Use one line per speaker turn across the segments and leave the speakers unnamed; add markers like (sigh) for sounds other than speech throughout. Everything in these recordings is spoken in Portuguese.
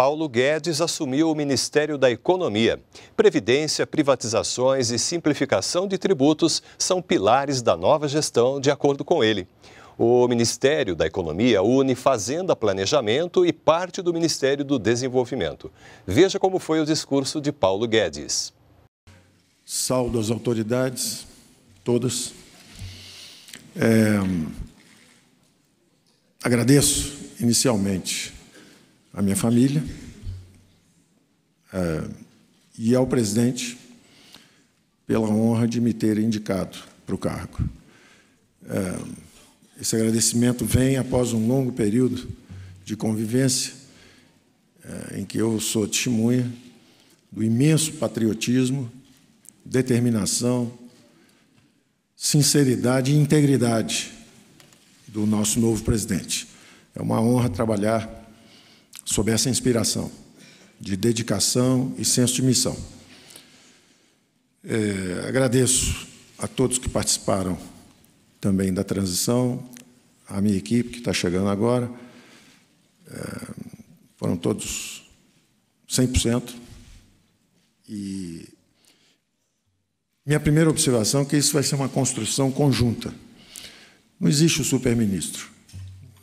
Paulo Guedes assumiu o Ministério da Economia. Previdência, privatizações e simplificação de tributos são pilares da nova gestão, de acordo com ele. O Ministério da Economia une Fazenda, Planejamento e parte do Ministério do Desenvolvimento. Veja como foi o discurso de Paulo Guedes. Saudo as autoridades, todas. É, agradeço inicialmente à minha família eh, e ao presidente pela honra de me ter indicado para o cargo. Eh, esse agradecimento vem após um longo período de convivência eh, em que eu sou testemunha do imenso patriotismo, determinação, sinceridade e integridade do nosso novo presidente. É uma honra trabalhar sob essa inspiração de dedicação e senso de missão. É, agradeço a todos que participaram também da transição, a minha equipe que está chegando agora. É, foram todos 100%. E minha primeira observação é que isso vai ser uma construção conjunta. Não existe o superministro.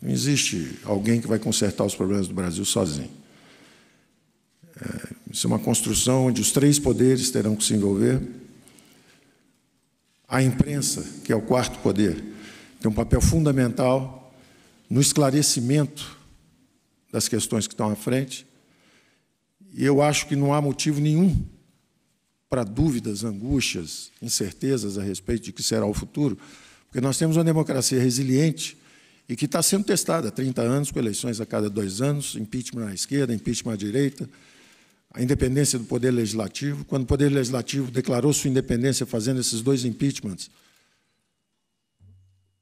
Não existe alguém que vai consertar os problemas do Brasil sozinho. É, isso é uma construção onde os três poderes terão que se envolver. A imprensa, que é o quarto poder, tem um papel fundamental no esclarecimento das questões que estão à frente. E eu acho que não há motivo nenhum para dúvidas, angústias, incertezas a respeito de que será o futuro, porque nós temos uma democracia resiliente e que está sendo testada há 30 anos, com eleições a cada dois anos, impeachment à esquerda, impeachment à direita, a independência do Poder Legislativo. Quando o Poder Legislativo declarou sua independência fazendo esses dois impeachments,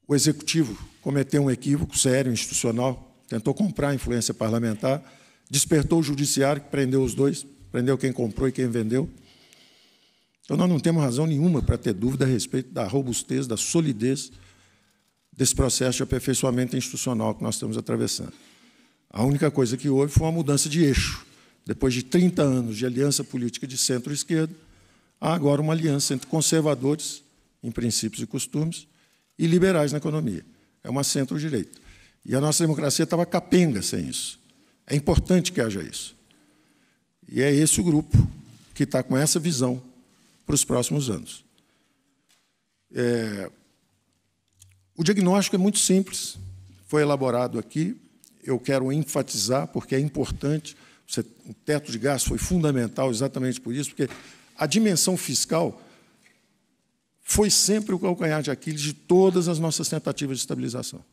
o Executivo cometeu um equívoco sério, institucional, tentou comprar a influência parlamentar, despertou o Judiciário, que prendeu os dois, prendeu quem comprou e quem vendeu. Então, nós não temos razão nenhuma para ter dúvida a respeito da robustez, da solidez desse processo de aperfeiçoamento institucional que nós estamos atravessando. A única coisa que houve foi uma mudança de eixo. Depois de 30 anos de aliança política de centro-esquerda, há agora uma aliança entre conservadores, em princípios e costumes, e liberais na economia. É uma centro-direita. E a nossa democracia estava capenga sem isso. É importante que haja isso. E é esse o grupo que está com essa visão para os próximos anos. É, o diagnóstico é muito simples, foi elaborado aqui. Eu quero enfatizar, porque é importante. O teto de gastos foi fundamental exatamente por isso, porque a dimensão fiscal foi sempre o calcanhar de Aquiles de todas as nossas tentativas de estabilização.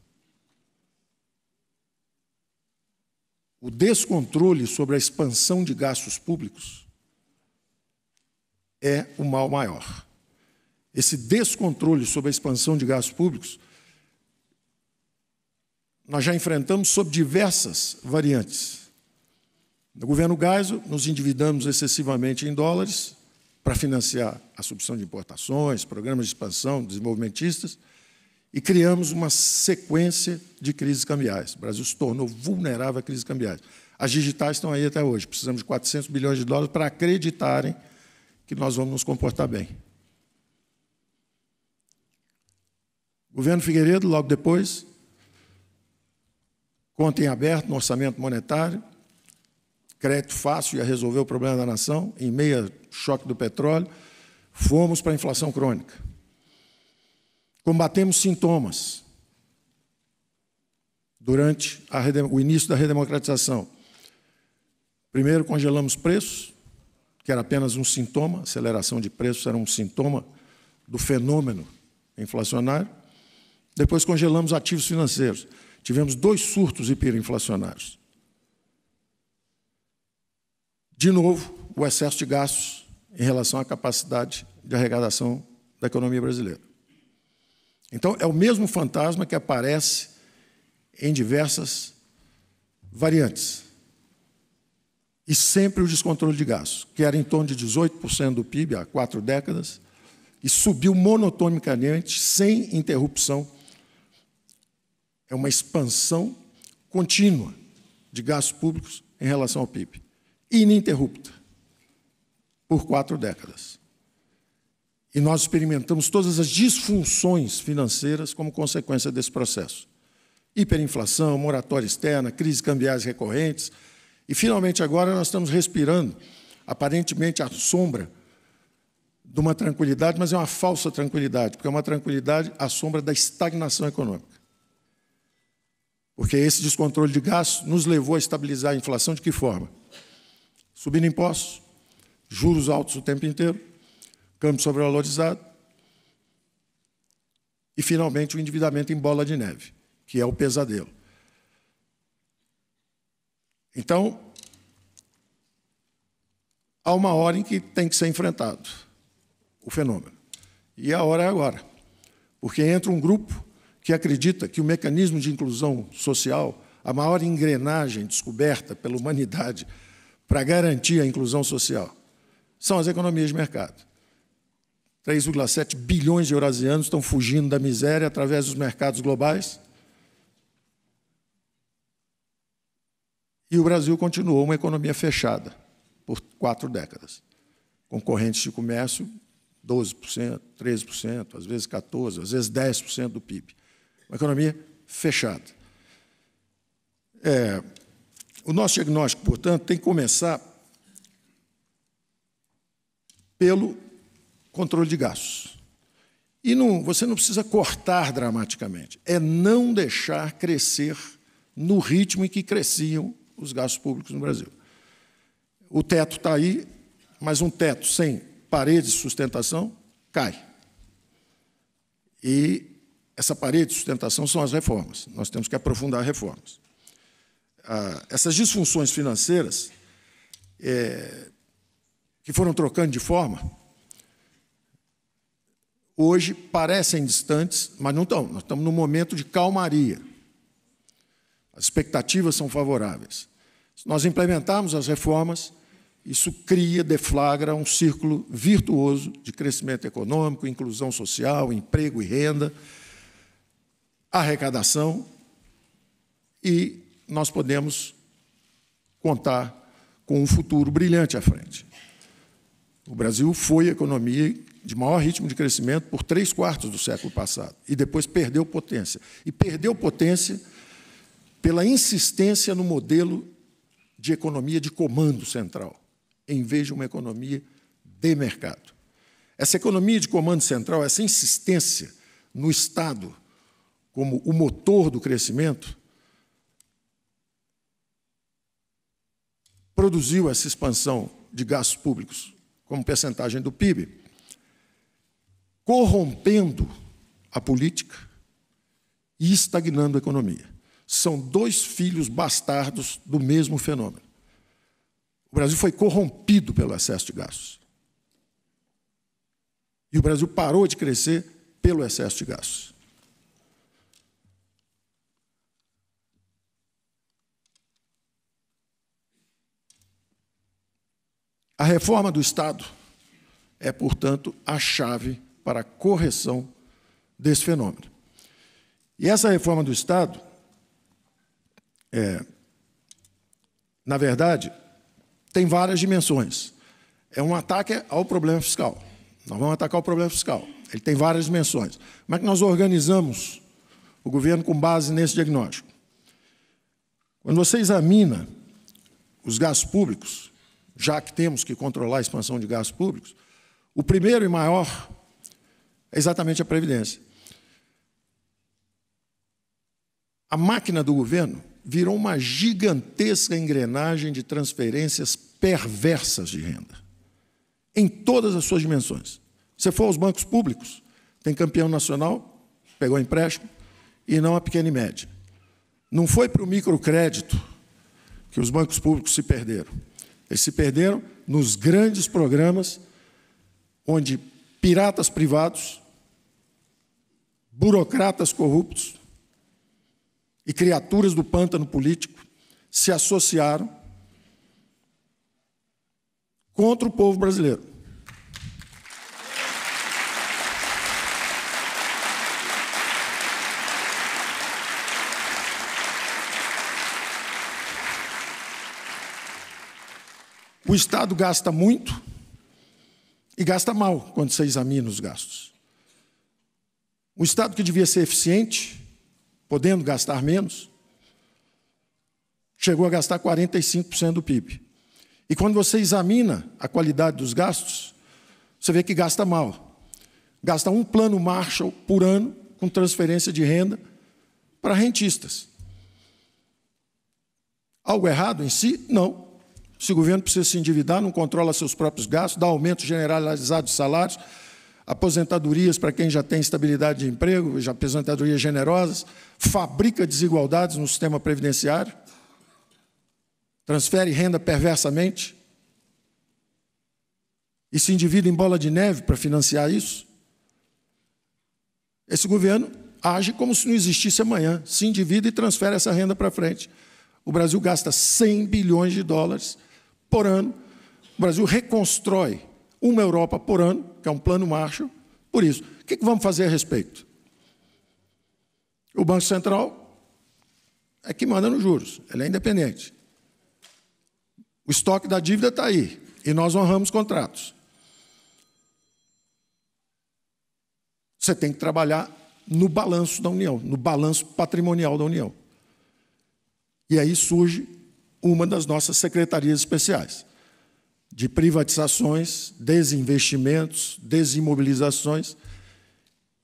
O descontrole sobre a expansão de gastos públicos é o mal maior. Esse descontrole sobre a expansão de gastos públicos nós já enfrentamos sob diversas variantes. No governo Gaiso, nos endividamos excessivamente em dólares para financiar a subção de importações, programas de expansão, desenvolvimentistas, e criamos uma sequência de crises cambiais. O Brasil se tornou vulnerável a crises cambiais. As digitais estão aí até hoje. Precisamos de 400 bilhões de dólares para acreditarem que nós vamos nos comportar bem. O governo Figueiredo, logo depois, conta em aberto no orçamento monetário, crédito fácil ia resolver o problema da nação, em meio choque do petróleo, fomos para a inflação crônica. Combatemos sintomas durante a, o início da redemocratização. Primeiro, congelamos preços, que era apenas um sintoma, aceleração de preços era um sintoma do fenômeno inflacionário. Depois, congelamos ativos financeiros. Tivemos dois surtos hiperinflacionários. De novo, o excesso de gastos em relação à capacidade de arrecadação da economia brasileira. Então, é o mesmo fantasma que aparece em diversas variantes. E sempre o descontrole de gastos, que era em torno de 18% do PIB há quatro décadas, e subiu monotonicamente, sem interrupção, é uma expansão contínua de gastos públicos em relação ao PIB, ininterrupta, por quatro décadas. E nós experimentamos todas as disfunções financeiras como consequência desse processo. Hiperinflação, moratória externa, crises cambiais recorrentes. E, finalmente, agora nós estamos respirando, aparentemente, a sombra de uma tranquilidade, mas é uma falsa tranquilidade, porque é uma tranquilidade à sombra da estagnação econômica. Porque esse descontrole de gastos nos levou a estabilizar a inflação de que forma? Subindo impostos, juros altos o tempo inteiro, câmbio sobrevalorizado e, finalmente, o endividamento em bola de neve, que é o pesadelo. Então, há uma hora em que tem que ser enfrentado o fenômeno. E a hora é agora. Porque entra um grupo que acredita que o mecanismo de inclusão social, a maior engrenagem descoberta pela humanidade para garantir a inclusão social, são as economias de mercado. 3,7 bilhões de eurasianos estão fugindo da miséria através dos mercados globais. E o Brasil continuou uma economia fechada por quatro décadas. Concorrentes de comércio, 12%, 13%, às vezes 14%, às vezes 10% do PIB. Uma economia fechada. É, o nosso diagnóstico, portanto, tem que começar pelo controle de gastos. E não, você não precisa cortar dramaticamente, é não deixar crescer no ritmo em que cresciam os gastos públicos no Brasil. O teto está aí, mas um teto sem paredes de sustentação cai. E essa parede de sustentação são as reformas. Nós temos que aprofundar reformas. Ah, essas disfunções financeiras é, que foram trocando de forma, hoje parecem distantes, mas não estão. Nós estamos num momento de calmaria. As expectativas são favoráveis. Se nós implementarmos as reformas, isso cria, deflagra um círculo virtuoso de crescimento econômico, inclusão social, emprego e renda arrecadação e nós podemos contar com um futuro brilhante à frente. O Brasil foi a economia de maior ritmo de crescimento por três quartos do século passado e depois perdeu potência. E perdeu potência pela insistência no modelo de economia de comando central, em vez de uma economia de mercado. Essa economia de comando central, essa insistência no Estado como o motor do crescimento, produziu essa expansão de gastos públicos como percentagem do PIB, corrompendo a política e estagnando a economia. São dois filhos bastardos do mesmo fenômeno. O Brasil foi corrompido pelo excesso de gastos. E o Brasil parou de crescer pelo excesso de gastos. A reforma do Estado é, portanto, a chave para a correção desse fenômeno. E essa reforma do Estado, é, na verdade, tem várias dimensões. É um ataque ao problema fiscal. Nós vamos atacar o problema fiscal. Ele tem várias dimensões. Como é que nós organizamos o governo com base nesse diagnóstico? Quando você examina os gastos públicos, já que temos que controlar a expansão de gastos públicos, o primeiro e maior é exatamente a Previdência. A máquina do governo virou uma gigantesca engrenagem de transferências perversas de renda, em todas as suas dimensões. Se for aos bancos públicos, tem campeão nacional, pegou empréstimo, e não a pequena e média. Não foi para o microcrédito que os bancos públicos se perderam eles se perderam nos grandes programas onde piratas privados, burocratas corruptos e criaturas do pântano político se associaram contra o povo brasileiro. O Estado gasta muito e gasta mal quando você examina os gastos. Um Estado que devia ser eficiente, podendo gastar menos, chegou a gastar 45% do PIB. E quando você examina a qualidade dos gastos, você vê que gasta mal. Gasta um plano Marshall por ano com transferência de renda para rentistas. Algo errado em si? Não. Se o governo precisa se endividar, não controla seus próprios gastos, dá aumento generalizado de salários, aposentadorias para quem já tem estabilidade de emprego, já aposentadorias generosas, fabrica desigualdades no sistema previdenciário, transfere renda perversamente e se endivida em bola de neve para financiar isso. Esse governo age como se não existisse amanhã, se endivida e transfere essa renda para frente. O Brasil gasta 100 bilhões de dólares por ano. O Brasil reconstrói uma Europa por ano, que é um plano Marshall, por isso. O que vamos fazer a respeito? O Banco Central é que manda nos juros, ele é independente. O estoque da dívida está aí e nós honramos contratos. Você tem que trabalhar no balanço da União, no balanço patrimonial da União. E aí surge uma das nossas secretarias especiais de privatizações, desinvestimentos, desimobilizações,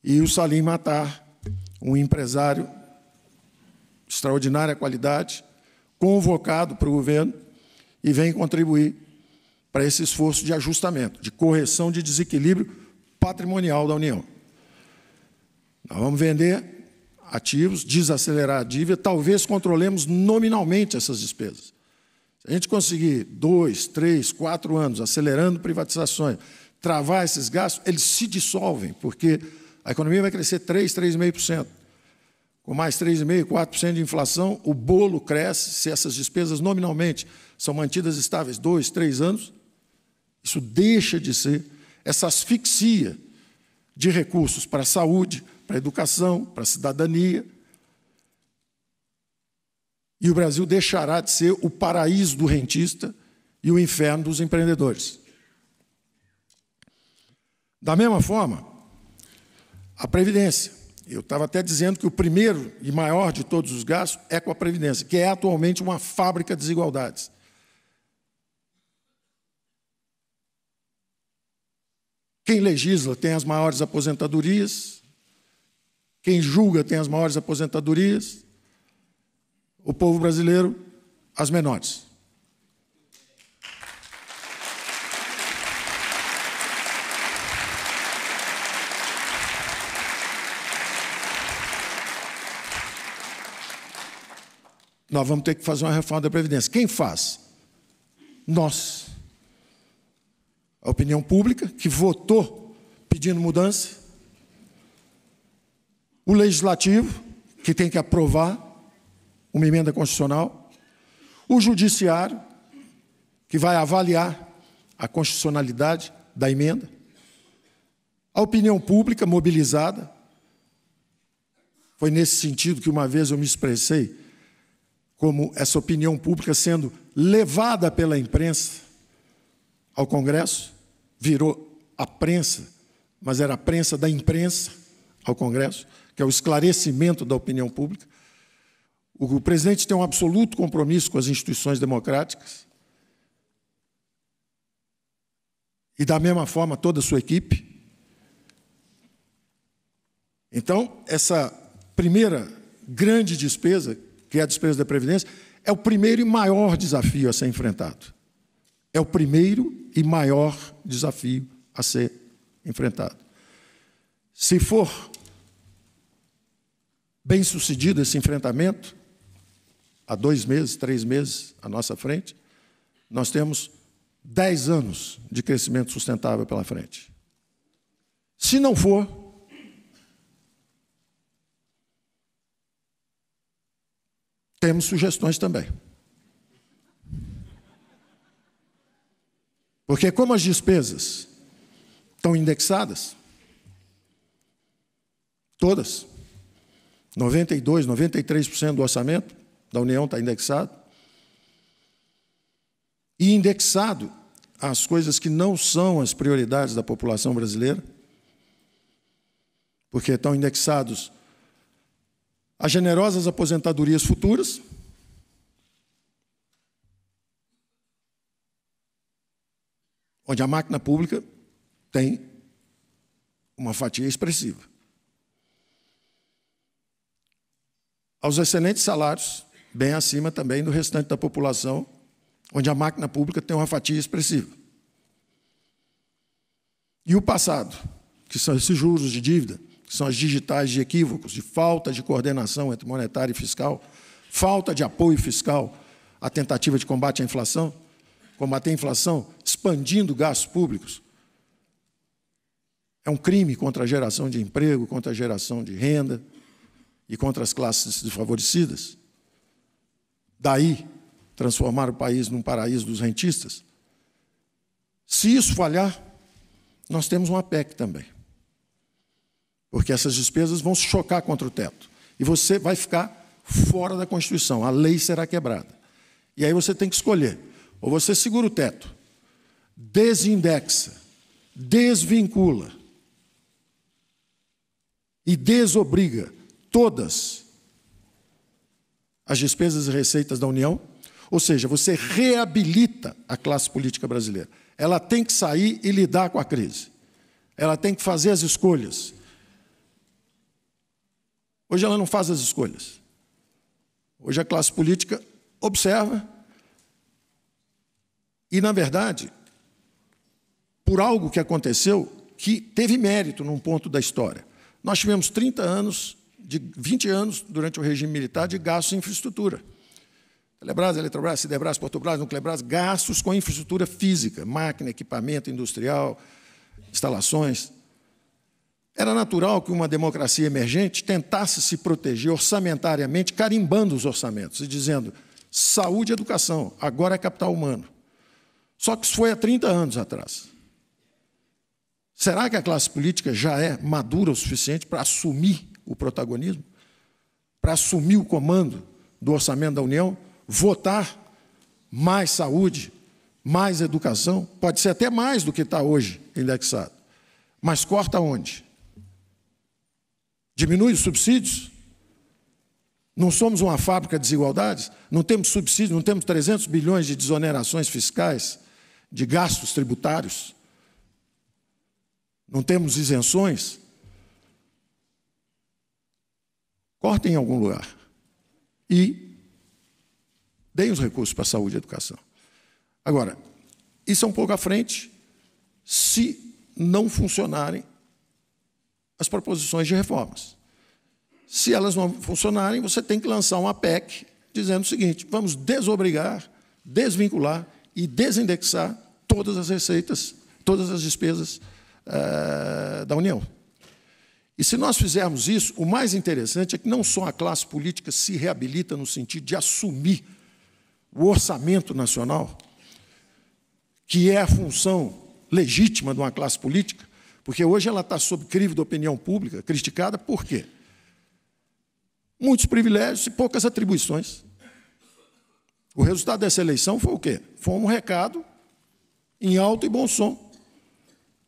e o Salim Matar, um empresário extraordinária qualidade, convocado para o governo e vem contribuir para esse esforço de ajustamento, de correção de desequilíbrio patrimonial da União. Nós vamos vender ativos, desacelerar a dívida, talvez controlemos nominalmente essas despesas. Se a gente conseguir dois, três, quatro anos acelerando privatizações, travar esses gastos, eles se dissolvem, porque a economia vai crescer 3, 3,5%. Com mais 3,5%, 4% de inflação, o bolo cresce. Se essas despesas nominalmente são mantidas estáveis dois, três anos, isso deixa de ser essa asfixia de recursos para a saúde, para a educação, para a cidadania. E o Brasil deixará de ser o paraíso do rentista e o inferno dos empreendedores. Da mesma forma, a Previdência. Eu estava até dizendo que o primeiro e maior de todos os gastos é com a Previdência, que é atualmente uma fábrica de desigualdades. Quem legisla tem as maiores aposentadorias, quem julga tem as maiores aposentadorias, o povo brasileiro, as menores. Nós vamos ter que fazer uma reforma da Previdência. Quem faz? Nós. A opinião pública, que votou pedindo mudança, o legislativo, que tem que aprovar uma emenda constitucional, o judiciário, que vai avaliar a constitucionalidade da emenda, a opinião pública mobilizada. Foi nesse sentido que uma vez eu me expressei como essa opinião pública sendo levada pela imprensa ao Congresso, virou a prensa, mas era a prensa da imprensa ao Congresso que é o esclarecimento da opinião pública. O presidente tem um absoluto compromisso com as instituições democráticas. E, da mesma forma, toda a sua equipe. Então, essa primeira grande despesa, que é a despesa da Previdência, é o primeiro e maior desafio a ser enfrentado. É o primeiro e maior desafio a ser enfrentado. Se for bem sucedido esse enfrentamento, há dois meses, três meses à nossa frente, nós temos dez anos de crescimento sustentável pela frente. Se não for, temos sugestões também. Porque, como as despesas estão indexadas, todas, 92, 93% do orçamento da União está indexado. E indexado as coisas que não são as prioridades da população brasileira, porque estão indexados as generosas aposentadorias futuras, onde a máquina pública tem uma fatia expressiva. aos excelentes salários, bem acima também do restante da população, onde a máquina pública tem uma fatia expressiva. E o passado, que são esses juros de dívida, que são as digitais de equívocos, de falta de coordenação entre monetário e fiscal, falta de apoio fiscal à tentativa de combate à inflação, combater a inflação expandindo gastos públicos. É um crime contra a geração de emprego, contra a geração de renda, e contra as classes desfavorecidas? Daí, transformar o país num paraíso dos rentistas? Se isso falhar, nós temos uma PEC também. Porque essas despesas vão se chocar contra o teto. E você vai ficar fora da Constituição, a lei será quebrada. E aí você tem que escolher: ou você segura o teto, desindexa, desvincula e desobriga todas as despesas e receitas da União, ou seja, você reabilita a classe política brasileira. Ela tem que sair e lidar com a crise. Ela tem que fazer as escolhas. Hoje ela não faz as escolhas. Hoje a classe política observa e, na verdade, por algo que aconteceu que teve mérito num ponto da história. Nós tivemos 30 anos de 20 anos, durante o regime militar, de gastos em infraestrutura. Telebrás, Eletrobras, Sidebrás, Portobras, Nuclebras, gastos com infraestrutura física, máquina, equipamento industrial, instalações. Era natural que uma democracia emergente tentasse se proteger orçamentariamente, carimbando os orçamentos e dizendo saúde e educação, agora é capital humano. Só que isso foi há 30 anos atrás. Será que a classe política já é madura o suficiente para assumir o protagonismo, para assumir o comando do orçamento da União, votar mais saúde, mais educação, pode ser até mais do que está hoje indexado. Mas corta onde? Diminui os subsídios? Não somos uma fábrica de desigualdades? Não temos subsídios, não temos 300 bilhões de desonerações fiscais, de gastos tributários? Não temos isenções? cortem em algum lugar e deem os recursos para a saúde e educação. Agora, isso é um pouco à frente se não funcionarem as proposições de reformas. Se elas não funcionarem, você tem que lançar uma PEC dizendo o seguinte: vamos desobrigar, desvincular e desindexar todas as receitas, todas as despesas uh, da União. E se nós fizermos isso, o mais interessante é que não só a classe política se reabilita no sentido de assumir o orçamento nacional, que é a função legítima de uma classe política, porque hoje ela está sob crivo da opinião pública, criticada por quê? Muitos privilégios e poucas atribuições. O resultado dessa eleição foi o quê? Foi um recado em alto e bom som,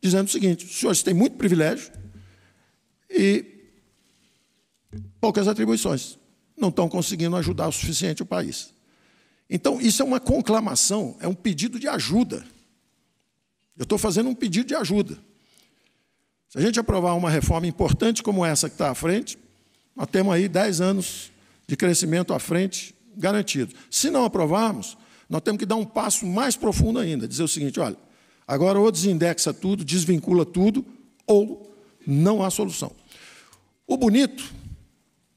dizendo o seguinte: os senhores têm muito privilégio, e poucas atribuições. Não estão conseguindo ajudar o suficiente o país. Então, isso é uma conclamação, é um pedido de ajuda. Eu estou fazendo um pedido de ajuda. Se a gente aprovar uma reforma importante como essa que está à frente, nós temos aí 10 anos de crescimento à frente garantido. Se não aprovarmos, nós temos que dar um passo mais profundo ainda, dizer o seguinte, olha, agora ou desindexa tudo, desvincula tudo, ou não há solução. O bonito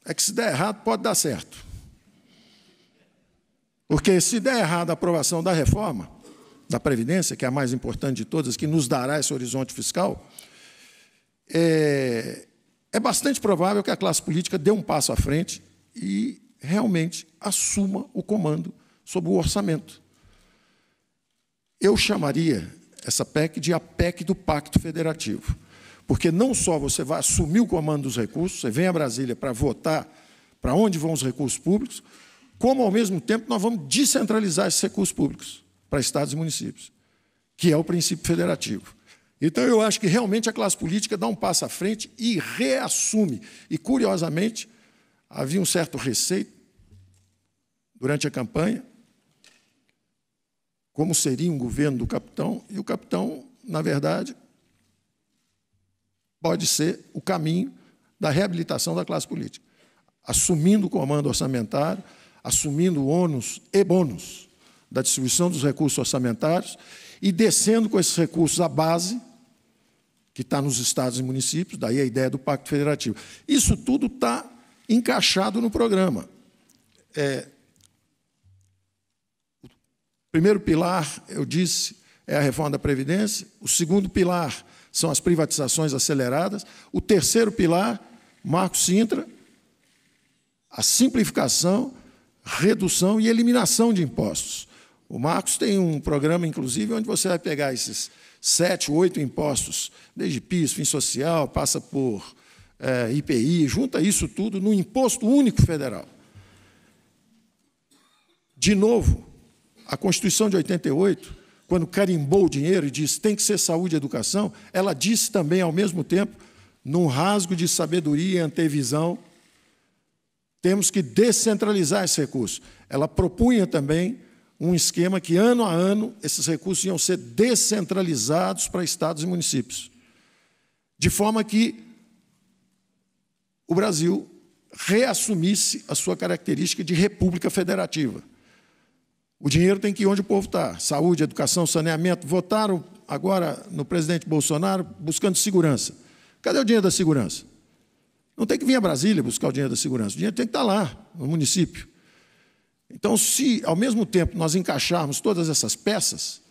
é que se der errado, pode dar certo. Porque se der errado a aprovação da reforma, da Previdência, que é a mais importante de todas, que nos dará esse horizonte fiscal, é, é bastante provável que a classe política dê um passo à frente e realmente assuma o comando sobre o orçamento. Eu chamaria essa PEC de a PEC do Pacto Federativo porque não só você vai assumir o comando dos recursos, você vem a Brasília para votar para onde vão os recursos públicos, como, ao mesmo tempo, nós vamos descentralizar esses recursos públicos para estados e municípios, que é o princípio federativo. Então, eu acho que realmente a classe política dá um passo à frente e reassume. E, curiosamente, havia um certo receio durante a campanha, como seria um governo do capitão, e o capitão, na verdade, pode ser o caminho da reabilitação da classe política, assumindo o comando orçamentário, assumindo o ônus e bônus da distribuição dos recursos orçamentários e descendo com esses recursos à base, que está nos estados e municípios, daí a ideia do Pacto Federativo. Isso tudo está encaixado no programa. É, o primeiro pilar, eu disse, é a reforma da Previdência. O segundo pilar são as privatizações aceleradas. O terceiro pilar, Marco Sintra, a simplificação, redução e eliminação de impostos. O Marcos tem um programa, inclusive, onde você vai pegar esses sete, oito impostos, desde PIS, fim social, passa por é, eh, IPI, junta isso tudo no imposto único federal. De novo, a Constituição de 88 quando carimbou o dinheiro e disse tem que ser saúde e educação, ela disse também, ao mesmo tempo, num rasgo de sabedoria e antevisão, temos que descentralizar esse recurso. Ela propunha também um esquema que, ano a ano, esses recursos iam ser descentralizados para estados e municípios. De forma que o Brasil reassumisse a sua característica de república federativa. O dinheiro tem que ir onde o povo está: saúde, educação, saneamento. Votaram agora no presidente Bolsonaro buscando segurança. Cadê o dinheiro da segurança? Não tem que vir a Brasília buscar o dinheiro da segurança. O dinheiro tem que estar tá lá, no município. Então, se ao mesmo tempo nós encaixarmos todas essas peças,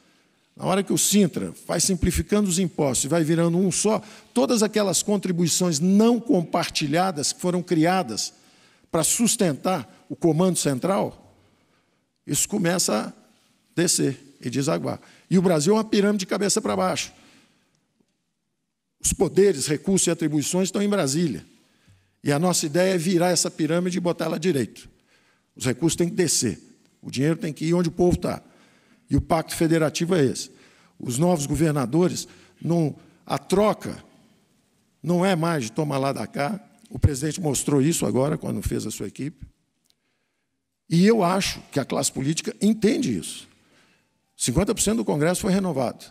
na hora que o Sintra vai simplificando os impostos e vai virando um só, todas aquelas contribuições não compartilhadas que foram criadas para sustentar o comando central, isso começa a descer e desaguar. E o Brasil é uma pirâmide de cabeça para baixo. Os poderes, recursos e atribuições estão em Brasília. E a nossa ideia é virar essa pirâmide e botar ela direito. Os recursos têm que descer. O dinheiro tem que ir onde o povo está. E o pacto federativo é esse. Os novos governadores, não, a troca não é mais de tomar lá da cá. O presidente mostrou isso agora, quando fez a sua equipe. E eu acho que a classe política entende isso. 50% do Congresso foi renovado.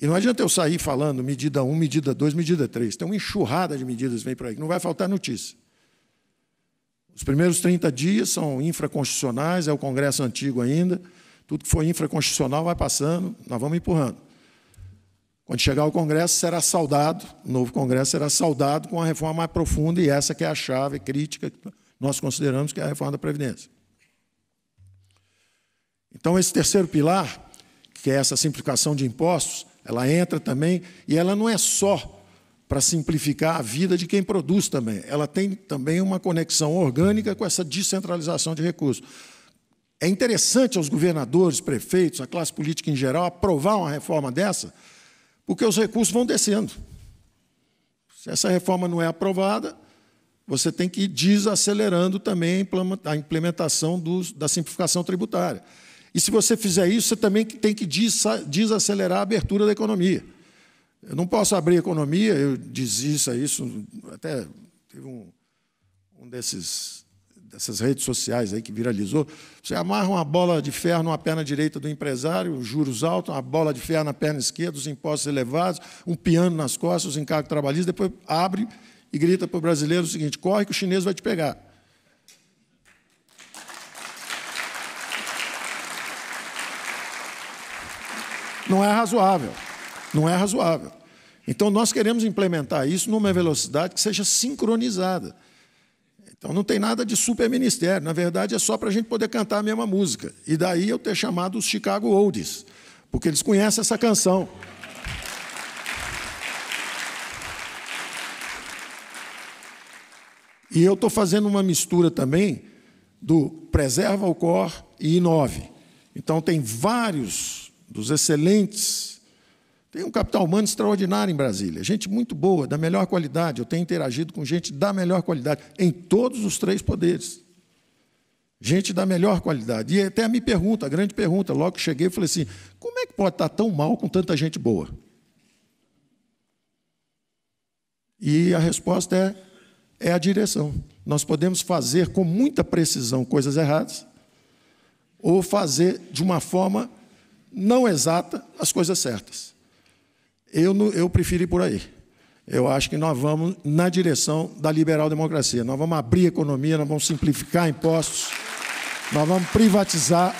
E não adianta eu sair falando medida 1, medida 2, medida 3. Tem uma enxurrada de medidas que vem por aí, não vai faltar notícia. Os primeiros 30 dias são infraconstitucionais, é o Congresso antigo ainda. Tudo que foi infraconstitucional vai passando, nós vamos empurrando. Quando chegar o Congresso, será saudado, o novo Congresso será saudado com a reforma mais profunda, e essa que é a chave crítica que nós consideramos que é a reforma da Previdência. Então, esse terceiro pilar, que é essa simplificação de impostos, ela entra também, e ela não é só para simplificar a vida de quem produz também. Ela tem também uma conexão orgânica com essa descentralização de recursos. É interessante aos governadores, prefeitos, à classe política em geral, aprovar uma reforma dessa, porque os recursos vão descendo. Se essa reforma não é aprovada, você tem que ir desacelerando também a implementação dos, da simplificação tributária. E se você fizer isso, você também tem que desacelerar a abertura da economia. Eu não posso abrir a economia, eu dizia isso, até teve um, um desses essas redes sociais aí que viralizou, você amarra uma bola de ferro numa perna direita do empresário, juros altos, uma bola de ferro na perna esquerda, os impostos elevados, um piano nas costas, os encargos trabalhistas, depois abre e grita para o brasileiro o seguinte: corre que o chinês vai te pegar. Não é razoável. Não é razoável. Então, nós queremos implementar isso numa velocidade que seja sincronizada. Então não tem nada de super ministério, na verdade é só para a gente poder cantar a mesma música. E daí eu ter chamado os Chicago Olds, porque eles conhecem essa canção. E eu estou fazendo uma mistura também do Preserva o Cor e Inove. Então tem vários dos excelentes tem um capital humano extraordinário em Brasília, gente muito boa, da melhor qualidade. Eu tenho interagido com gente da melhor qualidade, em todos os três poderes. Gente da melhor qualidade. E até me pergunta, a grande pergunta, logo que cheguei, eu falei assim: como é que pode estar tão mal com tanta gente boa? E a resposta é, é a direção. Nós podemos fazer com muita precisão coisas erradas, ou fazer de uma forma não exata as coisas certas. Eu, eu prefiro ir por aí. Eu acho que nós vamos na direção da liberal democracia. Nós vamos abrir a economia, nós vamos simplificar impostos, nós vamos privatizar.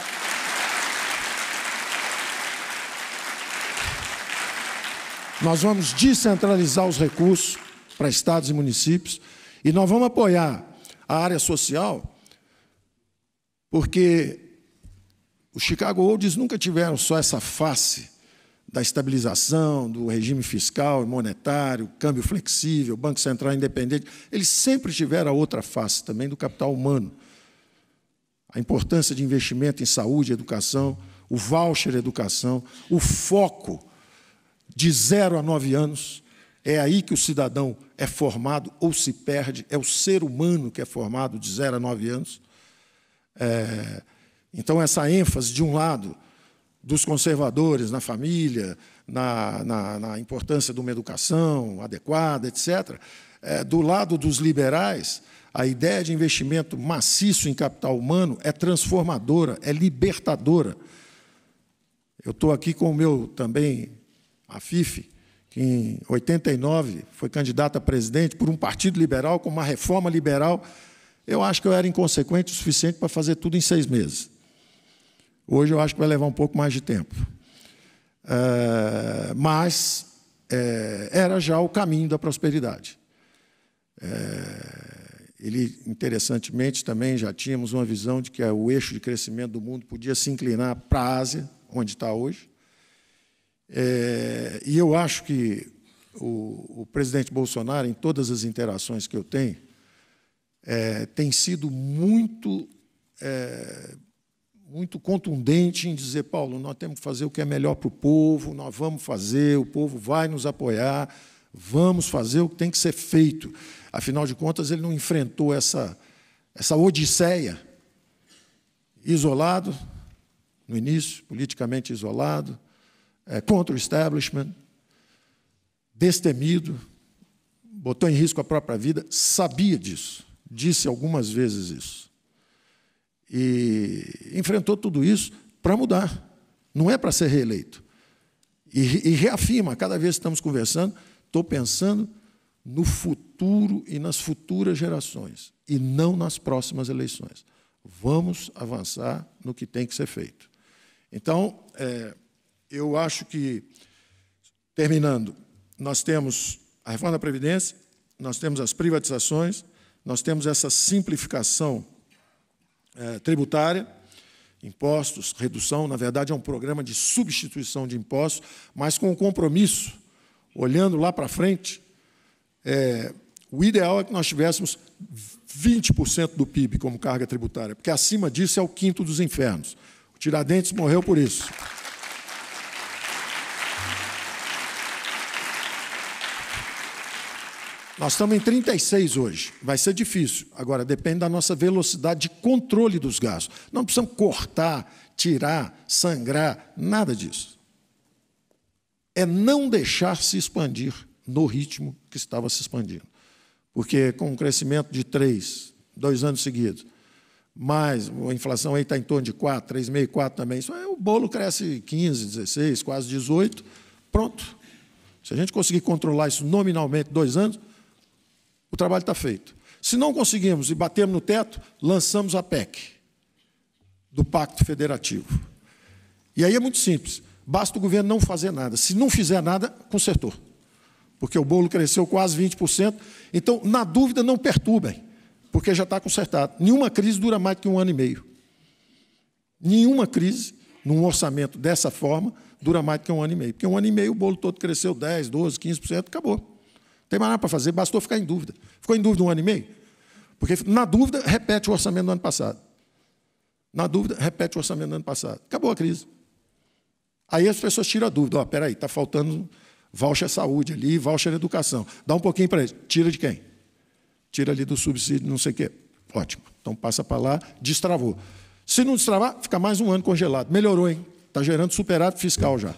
Nós vamos descentralizar os recursos para estados e municípios e nós vamos apoiar a área social, porque os Chicago Olds nunca tiveram só essa face da estabilização do regime fiscal e monetário, câmbio flexível, Banco Central independente, eles sempre tiveram a outra face também do capital humano. A importância de investimento em saúde, e educação, o voucher educação, o foco de zero a nove anos, é aí que o cidadão é formado ou se perde, é o ser humano que é formado de zero a nove anos. É, então, essa ênfase, de um lado, dos conservadores na família, na, na, na importância de uma educação adequada, etc. É, do lado dos liberais, a ideia de investimento maciço em capital humano é transformadora, é libertadora. Eu estou aqui com o meu também, a FIFE, que em 89 foi candidata a presidente por um partido liberal, com uma reforma liberal. Eu acho que eu era inconsequente o suficiente para fazer tudo em seis meses. Hoje eu acho que vai levar um pouco mais de tempo. É, mas é, era já o caminho da prosperidade. É, ele, interessantemente, também já tínhamos uma visão de que é o eixo de crescimento do mundo podia se inclinar para a Ásia, onde está hoje. É, e eu acho que o, o, presidente Bolsonaro, em todas as interações que eu tenho, é, tem sido muito é, muito contundente em dizer, Paulo, nós temos que fazer o que é melhor para o povo, nós vamos fazer, o povo vai nos apoiar, vamos fazer o que tem que ser feito. Afinal de contas, ele não enfrentou essa, essa odisseia, isolado, no início, politicamente isolado, é, contra o establishment, destemido, botou em risco a própria vida, sabia disso, disse algumas vezes isso e enfrentou tudo isso para mudar. Não é para ser reeleito. E, e reafirma, cada vez que estamos conversando, estou pensando no futuro e nas futuras gerações, e não nas próximas eleições. Vamos avançar no que tem que ser feito. Então, é, eu acho que, terminando, nós temos a reforma da Previdência, nós temos as privatizações, nós temos essa simplificação eh, tributária, impostos, redução, na verdade é um programa de substituição de impostos, mas com o um compromisso, olhando lá para frente, eh, o ideal é que nós tivéssemos 20% do PIB como carga tributária, porque acima disso é o quinto dos infernos. O Tiradentes morreu por isso. Nós estamos em 36 hoje, vai ser difícil. Agora, depende da nossa velocidade de controle dos gastos. Não precisamos cortar, tirar, sangrar, nada disso. É não deixar se expandir no ritmo que estava se expandindo. Porque com um crescimento de 3, dois anos seguidos, mais a inflação aí está em torno de 4, 3,5, 4 também, isso é o bolo cresce 15, 16, quase 18, pronto. Se a gente conseguir controlar isso nominalmente dois anos, o trabalho está feito. Se não conseguimos e batemos no teto, lançamos a PEC do Pacto Federativo. E aí é muito simples. Basta o governo não fazer nada. Se não fizer nada, consertou. Porque o bolo cresceu quase 20%. Então, na dúvida, não perturbem, porque já está consertado. Nenhuma crise dura mais do que um ano e meio. Nenhuma crise, num orçamento dessa forma, dura mais do que um ano e meio. Porque um ano e meio o bolo todo cresceu 10, 12, 15%, acabou. Não tem mais nada para fazer, bastou ficar em dúvida. Ficou em dúvida um ano e meio? Porque, na dúvida, repete o orçamento do ano passado. Na dúvida, repete o orçamento do ano passado. Acabou a crise. Aí as pessoas tiram a dúvida. oh, peraí, está faltando voucher saúde ali, voucher educação. Dá um pouquinho para eles. Tira de quem? Tira ali do subsídio, não sei o quê. Ótimo. Então passa para lá, destravou. Se não destravar, fica mais um ano congelado. Melhorou, hein? Está gerando superávit fiscal já.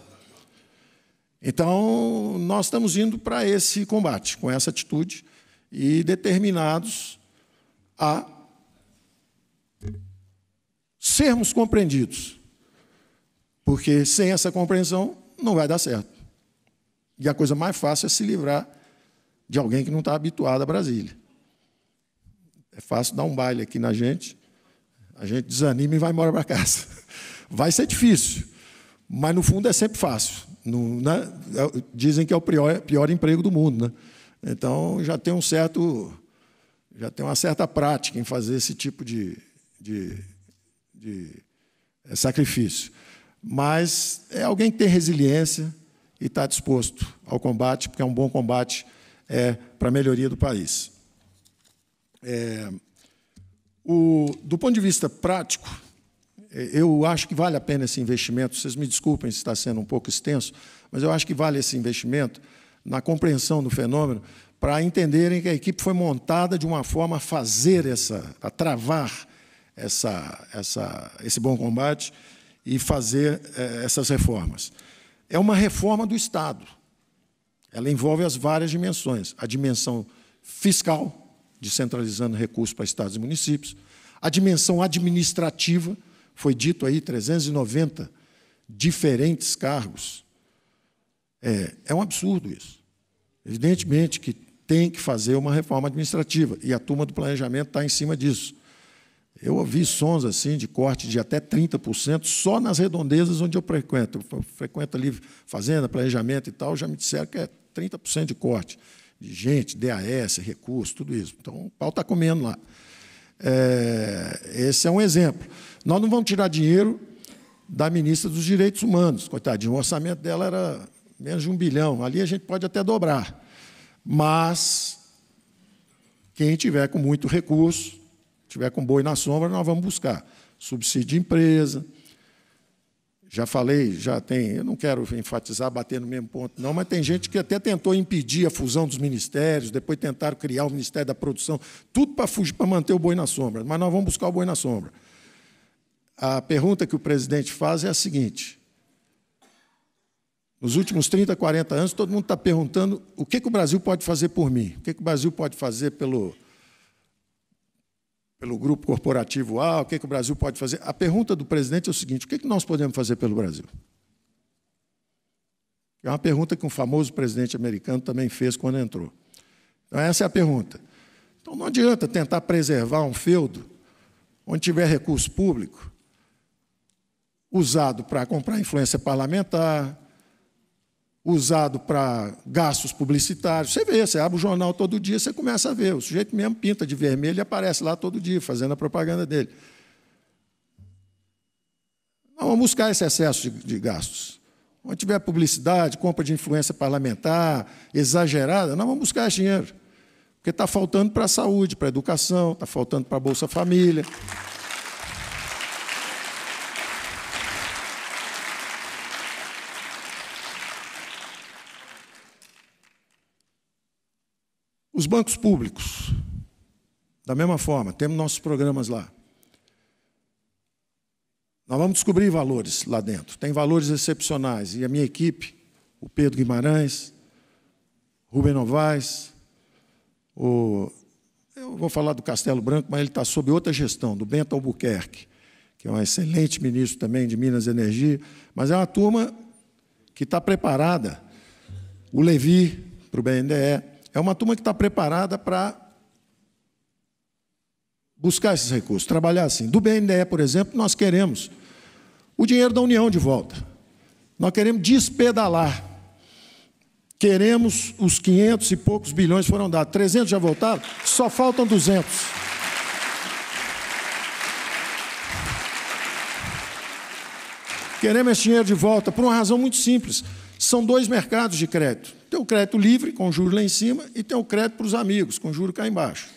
Então, nós estamos indo para esse combate, com essa atitude e determinados a sermos compreendidos. Porque sem essa compreensão não vai dar certo. E a coisa mais fácil é se livrar de alguém que não está habituado a Brasília. É fácil dar um baile aqui na gente, a gente desanima e vai embora para casa. (laughs) Vai ser difícil, mas, no fundo, é sempre fácil. né? É dizem que é o pior, pior emprego do mundo. Né? Então, já tem um certo... Já tem uma certa prática em fazer esse tipo de, de, de é, sacrifício. Mas é alguém que tem resiliência e está disposto ao combate, porque é um bom combate é, para a melhoria do país. É, o, do ponto de vista prático, é, eu acho que vale a pena esse investimento. Vocês me desculpem se está sendo um pouco extenso, mas eu acho que vale esse investimento na compreensão do fenômeno para entenderem que a equipe foi montada de uma forma a fazer essa, a travar essa, essa, esse bom combate e fazer é, essas reformas. É uma reforma do Estado. Ela envolve as várias dimensões: a dimensão fiscal, descentralizando recursos para estados e municípios, a dimensão administrativa foi dito aí 390 diferentes cargos. É, é um absurdo isso. Evidentemente que tem que fazer uma reforma administrativa e a turma do planejamento está em cima disso. Eu ouvi sons assim de corte de até 30% só nas redondezas onde eu frequento. Eu frequento ali fazenda, planejamento e tal, já me disseram que é 30% de corte de gente, DAS, recurso, tudo isso. Então, o pau está comendo lá. É, esse é um exemplo. Nós não vamos tirar dinheiro da ministra dos Direitos Humanos, coitadinho, o orçamento dela era menos de um bilhão, ali a gente pode até dobrar. Mas quem tiver com muito recurso, tiver com boi na sombra, nós vamos buscar subsídio de empresa, já falei, já tem, eu não quero enfatizar, bater no mesmo ponto, não, mas tem gente que até tentou impedir a fusão dos ministérios, depois tentaram criar o Ministério da Produção, tudo para fugir, para manter o boi na sombra. Mas nós vamos buscar o boi na sombra. A pergunta que o presidente faz é a seguinte: nos últimos 30, 40 anos, todo mundo está perguntando o que, que o Brasil pode fazer por mim, o que, que o Brasil pode fazer pelo pelo grupo corporativo A, ah, o que, é que o Brasil pode fazer. A pergunta do presidente é o seguinte: o que, é que nós podemos fazer pelo Brasil? É uma pergunta que um famoso presidente americano também fez quando entrou. Então, essa é a pergunta. Então, não adianta tentar preservar um feudo onde tiver recurso público usado para comprar influência parlamentar, usado para gastos publicitários. Você vê, você abre o jornal todo dia, você começa a ver. O sujeito mesmo pinta de vermelho e aparece lá todo dia, fazendo a propaganda dele. vamos buscar esse excesso de, de gastos. Onde tiver publicidade, compra de influência parlamentar, exagerada, nós vamos buscar esse dinheiro. Porque está faltando para a saúde, para a educação, está faltando para a Bolsa Família. Os bancos públicos, da mesma forma, temos nossos programas lá. Nós vamos descobrir valores lá dentro. Tem valores excepcionais. E a minha equipe, o Pedro Guimarães, Rubem Novaes, o... eu vou falar do Castelo Branco, mas ele está sob outra gestão, do Bento Albuquerque, que é um excelente ministro também de Minas e Energia, mas é uma turma que está preparada. O Levi, para o BNDE, é uma turma que está preparada para buscar esses recursos, trabalhar assim. Do BNDE, por exemplo, nós queremos o dinheiro da União de volta. Nós queremos despedalar. Queremos os 500 e poucos bilhões foram dados. 300 já voltaram? Só faltam 200. Queremos esse dinheiro de volta por uma razão muito simples. São dois mercados de crédito. Tem o crédito livre, com juros lá em cima, e tem o crédito para os amigos, com juros cá embaixo.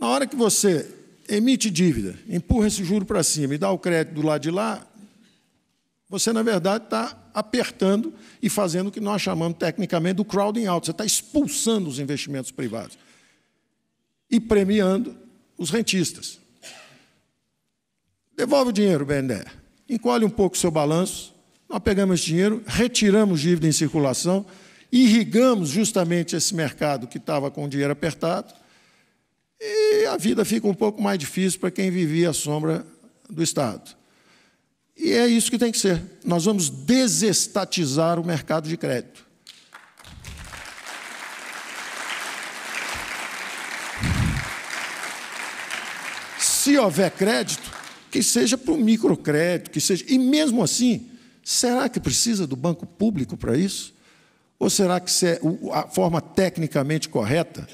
Na hora que você emite dívida, empurra esse juro para cima e dá o crédito do lado de lá, você, na verdade, está apertando e fazendo o que nós chamamos tecnicamente do crowding out. Você está expulsando os investimentos privados e premiando os rentistas. Devolve o dinheiro, Bender. Encolhe um pouco o seu balanço, nós pegamos dinheiro, retiramos dívida em circulação, irrigamos justamente esse mercado que estava com o dinheiro apertado, e a vida fica um pouco mais difícil para quem vivia à sombra do Estado. E é isso que tem que ser. Nós vamos desestatizar o mercado de crédito. Se houver crédito, que seja para o microcrédito, que seja. E mesmo assim, Será que precisa do banco público para isso? Ou será que é a forma tecnicamente correta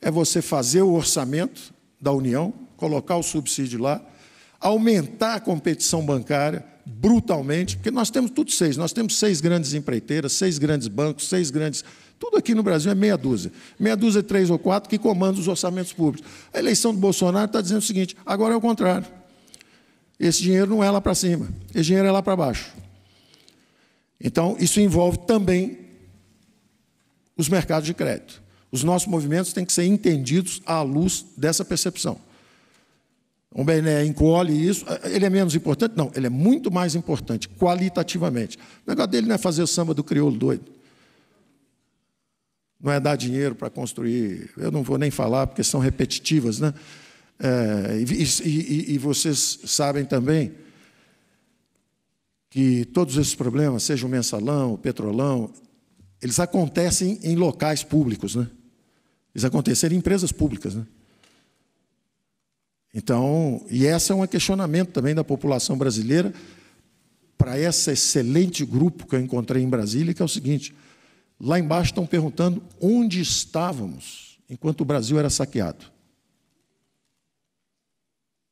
é você fazer o orçamento da União, colocar o subsídio lá, aumentar a competição bancária brutalmente, porque nós temos tudo seis, nós temos seis grandes empreiteiras, seis grandes bancos, seis grandes. Tudo aqui no Brasil é meia dúzia. Meia dúzia, três ou quatro, que comandam os orçamentos públicos. A eleição do Bolsonaro está dizendo o seguinte: agora é o contrário. Esse dinheiro não é lá para cima, esse dinheiro é lá para baixo. Então, isso envolve também os mercados de crédito. Os nossos movimentos têm que ser entendidos à luz dessa percepção. O Bené encolhe isso. Ele é menos importante? Não, ele é muito mais importante, qualitativamente. O negócio dele não é fazer o samba do crioulo doido. Não é dar dinheiro para construir. Eu não vou nem falar, porque são repetitivas. Né? É, e, e, e vocês sabem também que todos esses problemas, seja o mensalão, o petrolão, eles acontecem em locais públicos, né? Eles acontecem em empresas públicas, né? Então, e esse é um questionamento também da população brasileira para esse excelente grupo que eu encontrei em Brasília, que é o seguinte: lá embaixo estão perguntando onde estávamos enquanto o Brasil era saqueado.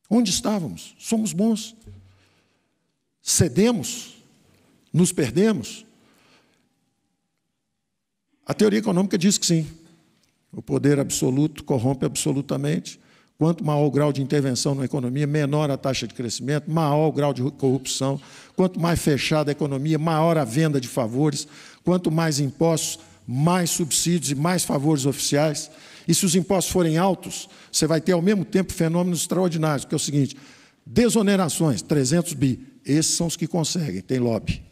Onde estávamos? Somos bons cedemos, nos perdemos? A teoria econômica diz que sim. O poder absoluto corrompe absolutamente. Quanto maior o grau de intervenção na economia, menor a taxa de crescimento, maior o grau de corrupção. Quanto mais fechada a economia, maior a venda de favores. Quanto mais impostos, mais subsídios e mais favores oficiais. E se os impostos forem altos, você vai ter ao mesmo tempo fenômenos extraordinários, que é o seguinte: desonerações, 300 bi. Esses são os que conseguem, tem lobby.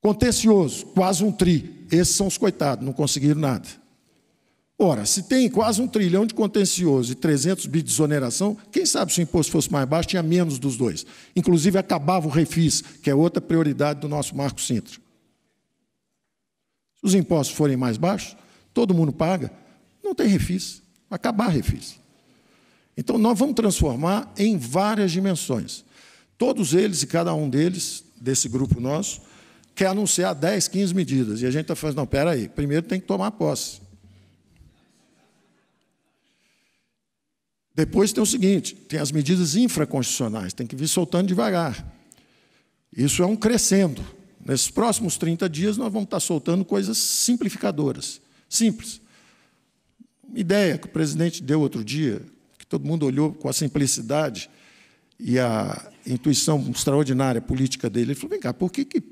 Contencioso, quase um tri. Esses são os coitados, não conseguiram nada. Ora, se tem quase um trilhão de contencioso e 300 bi de desoneração, quem sabe se o imposto fosse mais baixo, tinha menos dos dois. Inclusive, acabava o refis, que é outra prioridade do nosso Marco Sintra. Se os impostos forem mais baixos, todo mundo paga, não tem refis. Acabar refis. Então, nós vamos transformar em várias dimensões. Todos eles e cada um deles, desse grupo nosso, quer anunciar 10, 15 medidas. E a gente está falando, não, espera aí, primeiro tem que tomar posse. Depois tem o seguinte, tem as medidas infraconstitucionais, tem que vir soltando devagar. Isso é um crescendo. Nesses próximos 30 dias, nós vamos estar tá soltando coisas simplificadoras. Simples. Uma ideia que o presidente deu outro dia, Todo mundo olhou com a simplicidade e a intuição extraordinária política dele. Ele falou: vem cá, por que, que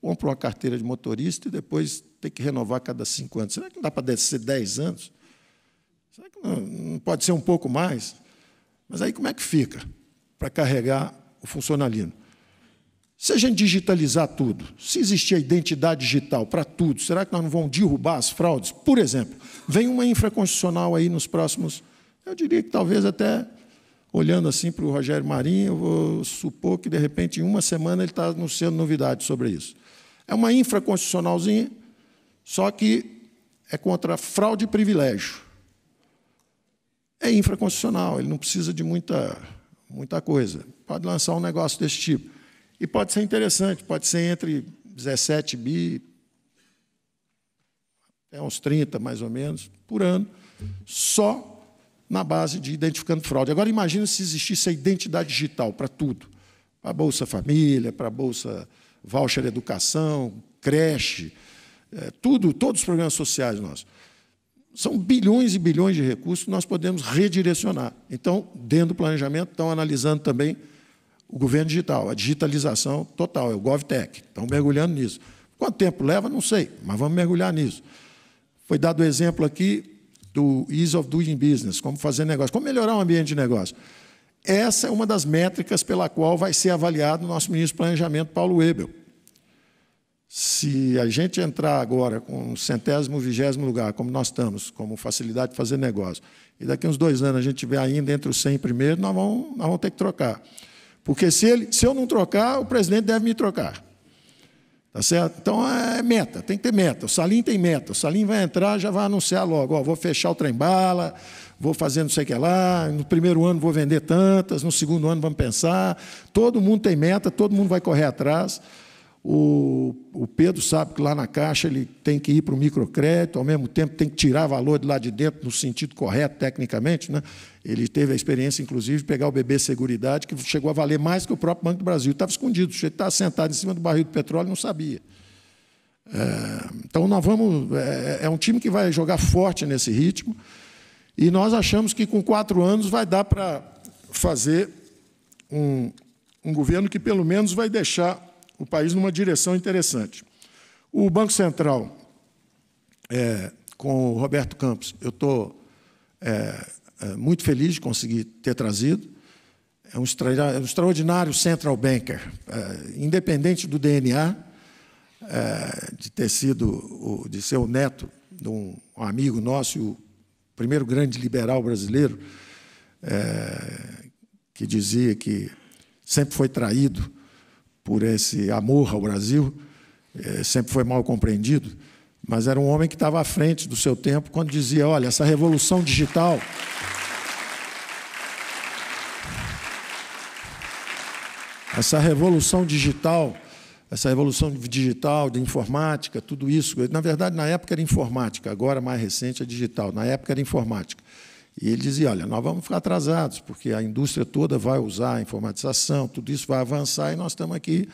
compra uma carteira de motorista e depois tem que renovar cada cinco anos? Será que não dá para ser dez anos? Será que não, não pode ser um pouco mais? Mas aí como é que fica para carregar o funcionalino? Se a gente digitalizar tudo, se existir a identidade digital para tudo, será que nós não vamos derrubar as fraudes? Por exemplo, vem uma infraconstitucional aí nos próximos eu diria que talvez até olhando assim para o Rogério Marinho, eu vou supor que de repente em uma semana ele está anunciando novidades sobre isso. É uma infraconstitucionalzinha, só que é contra fraude e privilégio. É infraconstitucional, ele não precisa de muita, muita coisa. Pode lançar um negócio desse tipo. E pode ser interessante, pode ser entre 17 bi, até uns 30 mais ou menos, por ano, só na base de identificando fraude. Agora, imagina se existisse a identidade digital para tudo: para a Bolsa Família, para a Bolsa Voucher Educação, creche, é, tudo, todos os programas sociais nossos. São bilhões e bilhões de recursos que nós podemos redirecionar. Então, dentro do planejamento, estão analisando também o governo digital, a digitalização total, é o GovTech. Estão mergulhando nisso. Quanto tempo leva? Não sei, mas vamos mergulhar nisso. Foi dado o exemplo aqui do ease of doing business, como fazer negócio, como melhorar o ambiente de negócio. Essa é uma das métricas pela qual vai ser avaliado o nosso ministro do Planejamento, Paulo Webel. Se a gente entrar agora com o centésimo, vigésimo lugar, como nós estamos, como facilidade de fazer negócio, e daqui uns dois anos a gente estiver ainda entre os 100 primeiros, nós vamos, nós vamos ter que trocar. Porque se, ele, se eu não trocar, o presidente deve me trocar. Tá certo? Então é, é meta, tem que ter meta. O Salim tem meta. O Salim vai entrar, já vai anunciar logo, ó, vou fechar o trem-bala, vou fazer não sei o que lá, no primeiro ano vou vender tantas, no segundo ano vamos pensar. Todo mundo tem meta, todo mundo vai correr atrás. O, o, Pedro sabe que lá na Caixa ele tem que ir para o microcrédito, ao mesmo tempo tem que tirar valor de lá de dentro no sentido correto, tecnicamente. Né? Ele teve a experiência, inclusive, de pegar o bebê Seguridade, que chegou a valer mais que o próprio Banco do Brasil. Estava escondido, o estava sentado em cima do barril do petróleo e não sabia. É, então, nós vamos. É, é, é um time que vai jogar forte nesse ritmo. E nós achamos que com quatro anos vai dar para fazer um, um governo que pelo menos vai deixar o país numa direção interessante. O Banco Central, é, com o Roberto Campos, eu estou é, é, muito feliz de conseguir ter trazido. É um, extra, é um extraordinário central banker, é, independente do DNA, é, de ter sido, de ser o neto de um amigo nosso, o primeiro grande liberal brasileiro, que dizia que sempre foi traído por esse amor ao Brasil, é, sempre foi mal compreendido, mas era um homem que estava à frente do seu tempo quando dizia: olha, essa revolução digital. Essa revolução digital, essa revolução digital, de informática, tudo isso. Na verdade, na época era informática, agora mais recente é digital. Na época era informática. E ele dizia: olha, nós vamos ficar atrasados, porque a indústria toda vai usar a informatização, tudo isso vai avançar e nós estamos aqui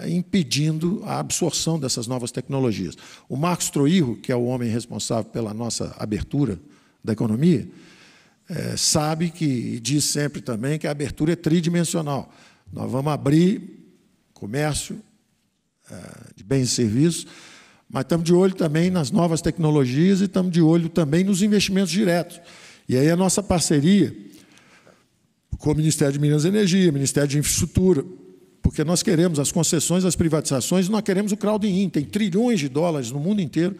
eh, impedindo a absorção dessas novas tecnologias. O Marcos Troirro, que é o homem responsável pela nossa abertura da economia, é, sabe que, e diz sempre também, que a abertura é tridimensional. Nós vamos abrir comércio, eh, de bens e serviços, mas estamos de olho também nas novas tecnologias e estamos de olho também nos investimentos diretos. E aí a nossa parceria com o Ministério de Minas e Energia, Ministério de Infraestrutura, porque nós queremos as concessões, as privatizações, nós queremos o crowding Tem trilhões de dólares no mundo inteiro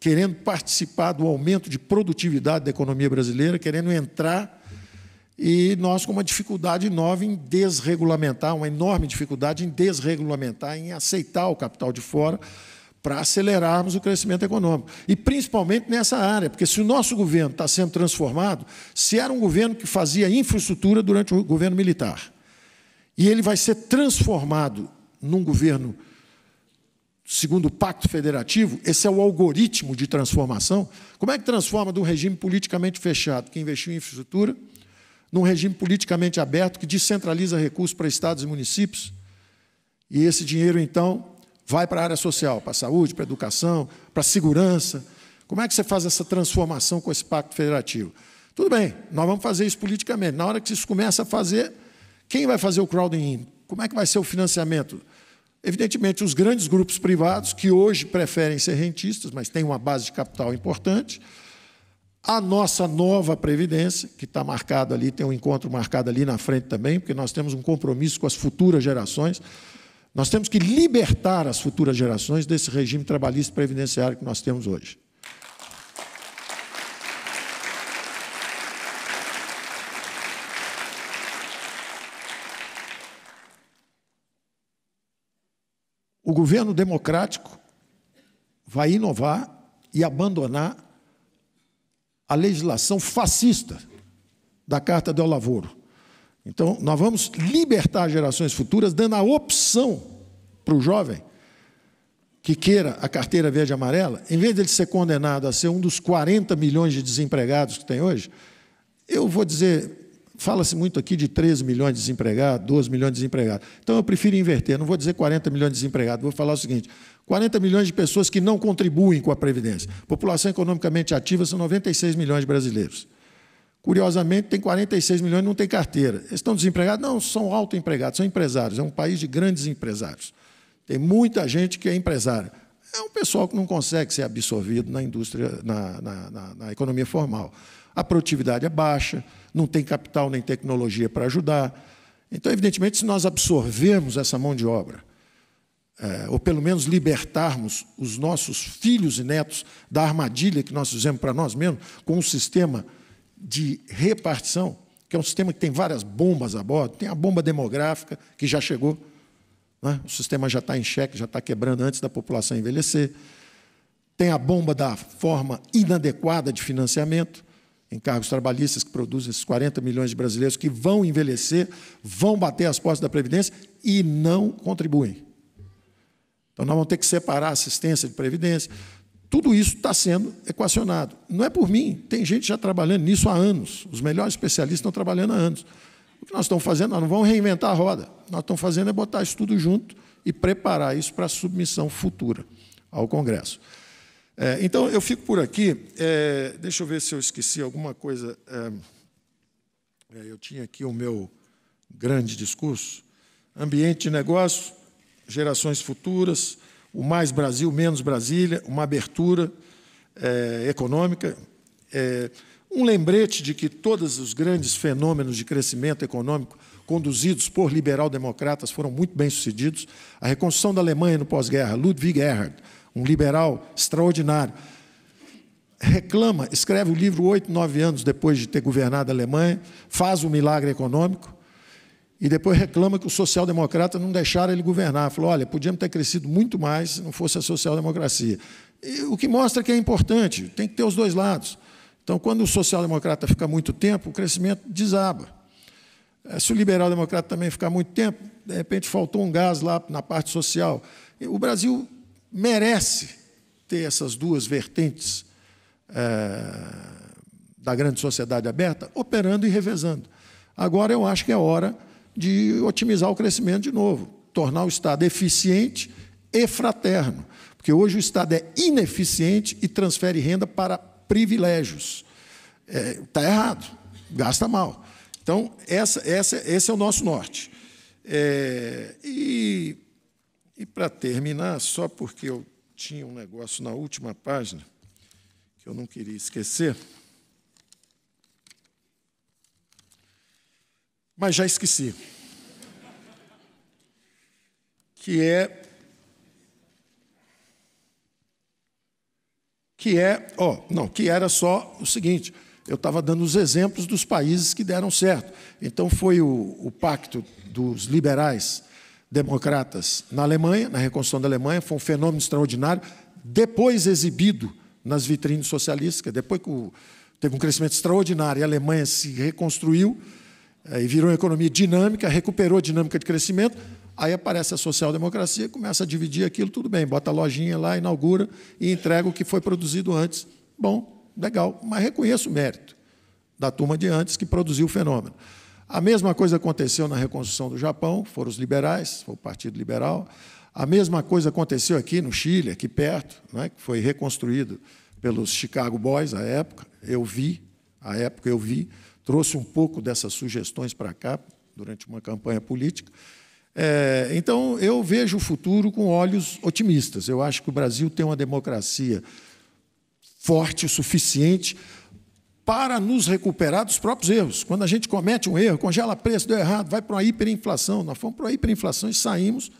querendo participar do aumento de produtividade da economia brasileira, querendo entrar e nós com uma dificuldade nova em desregulamentar, uma enorme dificuldade em desregulamentar, em aceitar o capital de fora, para acelerarmos o crescimento econômico. E principalmente nessa área, porque se o nosso governo está sendo transformado, se era um governo que fazia infraestrutura durante o governo militar, e ele vai ser transformado num governo, segundo o Pacto Federativo, esse é o algoritmo de transformação. Como é que transforma de um regime politicamente fechado, que investiu em infraestrutura, num regime politicamente aberto, que descentraliza recursos para estados e municípios? E esse dinheiro, então, vai para a área social, para a saúde, para a educação, para a segurança. Como é que você faz essa transformação com esse pacto federativo? Tudo bem, nós vamos fazer isso politicamente. Na hora que isso começa a fazer, quem vai fazer o crowding in? Como é que vai ser o financiamento? Evidentemente, os grandes grupos privados, que hoje preferem ser rentistas, mas têm uma base de capital importante. A nossa nova Previdência, que está marcada ali, tem um encontro marcado ali na frente também, porque nós temos um compromisso com as futuras gerações. Nós temos que libertar as futuras gerações desse regime trabalhista previdenciário que nós temos hoje. O governo democrático vai inovar e abandonar a legislação fascista da Carta do Lavoro então, nós vamos libertar gerações futuras dando a opção para o jovem que queira a carteira verde e amarela, em vez dele ser condenado a ser um dos 40 milhões de desempregados que tem hoje, eu vou dizer, fala-se muito aqui de 13 milhões de desempregados, 12 milhões de desempregados. Então eu prefiro inverter, não vou dizer 40 milhões de desempregados, vou falar o seguinte: 40 milhões de pessoas que não contribuem com a Previdência. População economicamente ativa são 96 milhões de brasileiros curiosamente, tem 46 milhões e não tem carteira. Eles estão desempregados? Não, são autoempregados, são empresários. É um país de grandes empresários. Tem muita gente que é empresária. É um pessoal que não consegue ser absorvido na indústria, na, na, na, na economia formal. A produtividade é baixa, não tem capital nem tecnologia para ajudar. Então, evidentemente, se nós absorvermos essa mão de obra, é, ou pelo menos libertarmos os nossos filhos e netos da armadilha que nós fizemos para nós mesmos, com um sistema de repartição, que é um sistema que tem várias bombas a bordo, tem a bomba demográfica, que já chegou, né? o sistema já está em xeque, já está quebrando antes da população envelhecer, tem a bomba da forma inadequada de financiamento, encargos trabalhistas que produzem esses 40 milhões de brasileiros que vão envelhecer, vão bater as portas da Previdência e não contribuem. Então, nós vamos ter que separar a assistência de Previdência, tudo isso está sendo equacionado. Não é por mim, tem gente já trabalhando nisso há anos. Os melhores especialistas estão trabalhando há anos. O que nós estamos fazendo, nós não vamos reinventar a roda. Nós estamos fazendo é botar isso tudo junto e preparar isso para a submissão futura ao Congresso. É, então, eu fico por aqui. É, deixa eu ver se eu esqueci alguma coisa. É, é eu tinha aqui o meu grande discurso. Ambiente de negócio, gerações futuras o Mais Brasil, Menos Brasília, uma abertura é, econômica, é, um lembrete de que todos os grandes fenômenos de crescimento econômico conduzidos por liberal-democratas foram muito bem-sucedidos. A reconstrução da Alemanha no pós-guerra, Ludwig Erhard, um liberal extraordinário, reclama, escreve o livro oito, nove anos depois de ter governado a Alemanha, faz o um milagre econômico, e depois reclama que o social democrata não deixaram ele governar. Falou, olha, podíamos ter crescido muito mais se não fosse a social-democracia. O que mostra que é importante, tem que ter os dois lados. Então, quando o social-democrata fica muito tempo, o crescimento desaba. É, se o liberal-democrata também ficar muito tempo, de repente faltou um gás lá na parte social. O Brasil merece ter essas duas vertentes é, da grande sociedade aberta operando e revezando. Agora eu acho que é hora de otimizar o crescimento de novo, tornar o Estado eficiente e fraterno. Porque hoje o Estado é ineficiente e transfere renda para privilégios. Está é, tá errado, gasta mal. Então, essa, essa, esse é o nosso norte. É, e, e para terminar, só porque eu tinha um negócio na última página que eu não queria esquecer. mas já esqueci. Que é. Que é, ó, oh, não, que era só o seguinte: eu estava dando os exemplos dos países que deram certo. Então foi o, o pacto dos liberais democratas na Alemanha, na reconstrução da Alemanha, foi um fenômeno extraordinário, depois exibido nas vitrines socialistas, é depois que o, teve um crescimento extraordinário e a Alemanha se reconstruiu, e virou uma economia dinâmica, recuperou a dinâmica de crescimento, aí aparece a social-democracia, começa a dividir aquilo, tudo bem, bota a lojinha lá, inaugura e entrega o que foi produzido antes. Bom, legal, mas reconheço o mérito da turma de antes que produziu o fenômeno. A mesma coisa aconteceu na reconstrução do Japão, foram os liberais, foi o Partido Liberal. A mesma coisa aconteceu aqui no Chile, aqui perto, né, que foi reconstruído pelos Chicago Boys à época. Eu vi, à época eu vi trouxe um pouco dessas sugestões para cá durante uma campanha política. É, então, eu vejo o futuro com olhos otimistas. Eu acho que o Brasil tem uma democracia forte o suficiente para nos recuperar dos próprios erros. Quando a gente comete um erro, congela preço, deu errado, vai para uma hiperinflação. Nós fomos para uma hiperinflação e saímos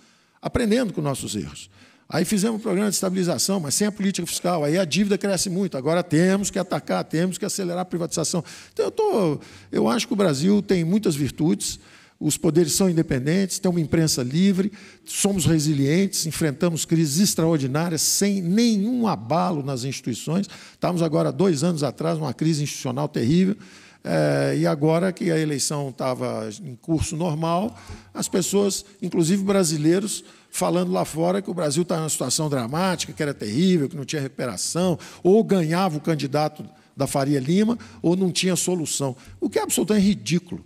aprendendo com nossos erros. Aí fizemos um programa de estabilização, mas sem a política fiscal. Aí a dívida cresce muito. Agora temos que atacar, temos que acelerar a privatização. Então, eu, tô, eu acho que o Brasil tem muitas virtudes. Os poderes são independentes, tem uma imprensa livre, somos resilientes, enfrentamos crises extraordinárias sem nenhum abalo nas instituições. Estávamos agora, dois anos atrás, numa crise institucional terrível. É, e agora que a eleição estava em curso normal, as pessoas, inclusive brasileiros, falando lá fora que o Brasil estava tá numa situação dramática, que era terrível, que não tinha recuperação, ou ganhava o candidato da Faria Lima, ou não tinha solução. O que é absolutamente ridículo.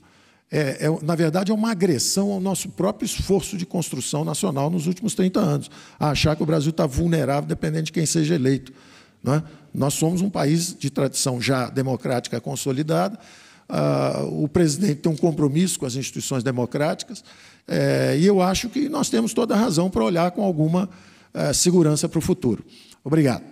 É, é, na verdade, é uma agressão ao nosso próprio esforço de construção nacional nos últimos 30 anos, a achar que o Brasil está vulnerável dependendo de quem seja eleito. é? Nós somos um país de tradição já democrática consolidada, ah, o presidente tem um compromisso com as instituições democráticas, é, e eu acho que nós temos toda a razão para olhar com alguma eh, segurança para o futuro. Obrigado.